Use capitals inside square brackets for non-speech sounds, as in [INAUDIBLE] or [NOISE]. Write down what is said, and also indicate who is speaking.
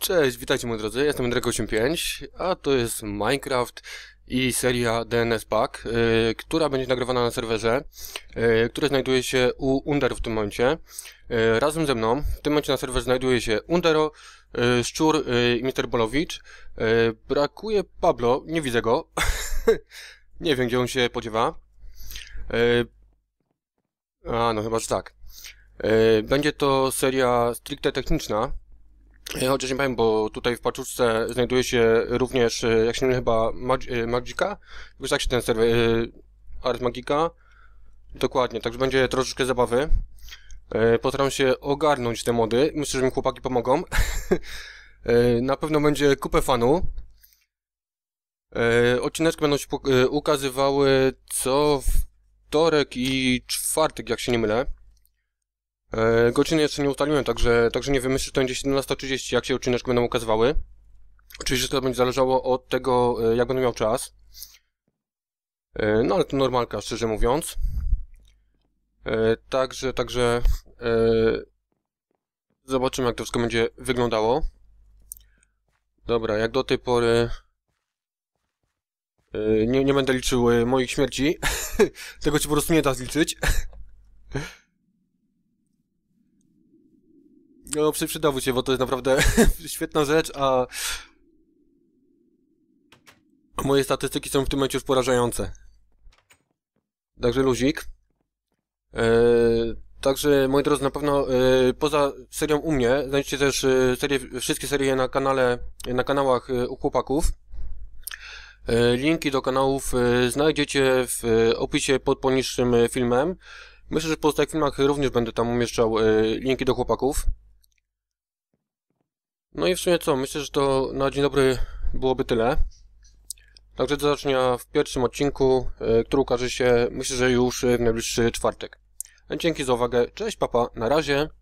Speaker 1: Cześć, witajcie moi drodzy, jestem Drego85, a to jest Minecraft i seria DNS Pack, y, która będzie nagrywana na serwerze, y, który znajduje się u Undero w tym momencie. Y, razem ze mną w tym momencie na serwerze znajduje się Undero, yy, Szczur i Mr. Bolowicz. brakuje Pablo, nie widzę go. [LAUGHS] nie wiem, gdzie on się podziewa. Yy, a, no chyba, że tak. będzie to seria stricte techniczna, E, chociaż nie powiem, bo tutaj w paczuszce znajduje się również, e, jak się nie chyba, Mag e, Magika? tak się ten serwer... Art Magika. Dokładnie, także będzie troszeczkę zabawy. Postaram się ogarnąć te mody. Myślę, że mi chłopaki pomogą. [LAUGHS] Na pewno będzie kupę fanu. Odcineczki będą się ukazywały co wtorek i czwartek, jak się nie mylę. E, godziny jeszcze nie ustaliłem, także, także nie wiem, czy to będzie 17.30, jak się odcineczki będą ukazywały. Oczywiście to będzie zależało od tego, e, jak będę miał czas. E, no ale to normalka, szczerze mówiąc. E, także, także... E, zobaczymy, jak to wszystko będzie wyglądało. Dobra, jak do tej pory... E, nie, nie będę liczył moich śmierci. [LAUGHS] tego ci po prostu nie da zliczyć. [LAUGHS] No, przy, przydałby się, bo to jest naprawdę [LAUGHS] świetna rzecz, a... Moje statystyki są w tym momencie już porażające. Także luzik. E, także, moi drodzy, na pewno e, poza serią u mnie, znajdziecie też yy, e, serię, wszystkie serie na kanale, na kanałach u chłopaków. Linki do kanałów znajdziecie w opisie pod poniższym filmem. Myślę, że w pozostałych filmach również będę tam umieszczał linki do chłopaków. No i w sumie co, myślę, że to na dzień dobry byłoby tyle. Także do zobaczenia w pierwszym odcinku, e, który ukaże się, myślę, że już w najbliższy czwartek. Dzięki za uwagę, cześć, papa, na razie.